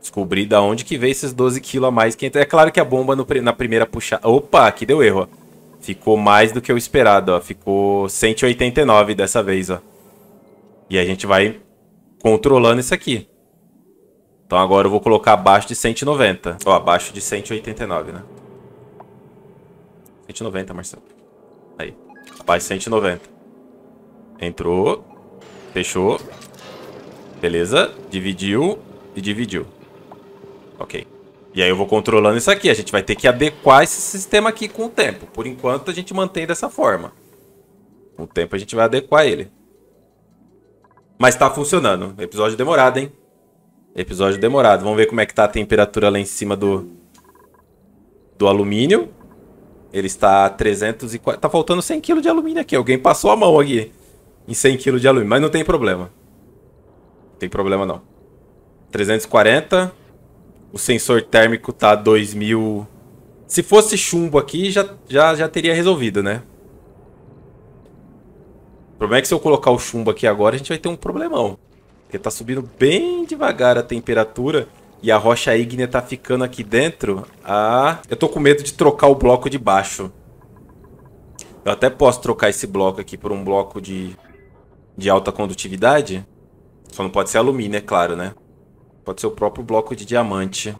Descobri da onde que veio esses 12 quilos a mais. Que entra... É claro que a bomba no, na primeira puxada... Opa, aqui deu erro, Ficou mais do que o esperado, ó. Ficou 189 dessa vez, ó. E a gente vai controlando isso aqui. Então agora eu vou colocar abaixo de 190. ou abaixo de 189, né? 190, Marcelo. Aí. Abaixo de 190. Entrou. Fechou. Beleza. Dividiu. E dividiu. Ok. E aí eu vou controlando isso aqui. A gente vai ter que adequar esse sistema aqui com o tempo. Por enquanto a gente mantém dessa forma. Com o tempo a gente vai adequar ele. Mas tá funcionando. Episódio demorado, hein? Episódio demorado. Vamos ver como é que tá a temperatura lá em cima do... Do alumínio. Ele está a 340... Tá faltando 100 kg de alumínio aqui. Alguém passou a mão aqui em 100 kg de alumínio. Mas não tem problema. Não tem problema, não. 340. O sensor térmico tá 2000... Se fosse chumbo aqui, já, já, já teria resolvido, né? O problema é que se eu colocar o chumbo aqui agora, a gente vai ter um problemão. Porque tá subindo bem devagar a temperatura e a rocha ígnea tá ficando aqui dentro. Ah, eu tô com medo de trocar o bloco de baixo. Eu até posso trocar esse bloco aqui por um bloco de, de alta condutividade. Só não pode ser alumínio, é claro, né? Pode ser o próprio bloco de diamante.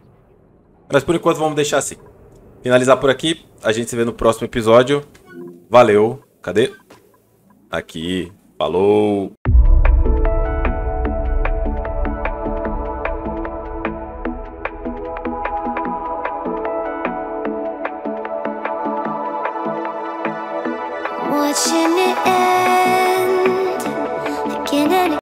Mas por enquanto vamos deixar assim. Finalizar por aqui. A gente se vê no próximo episódio. Valeu. Cadê? aqui. Falou!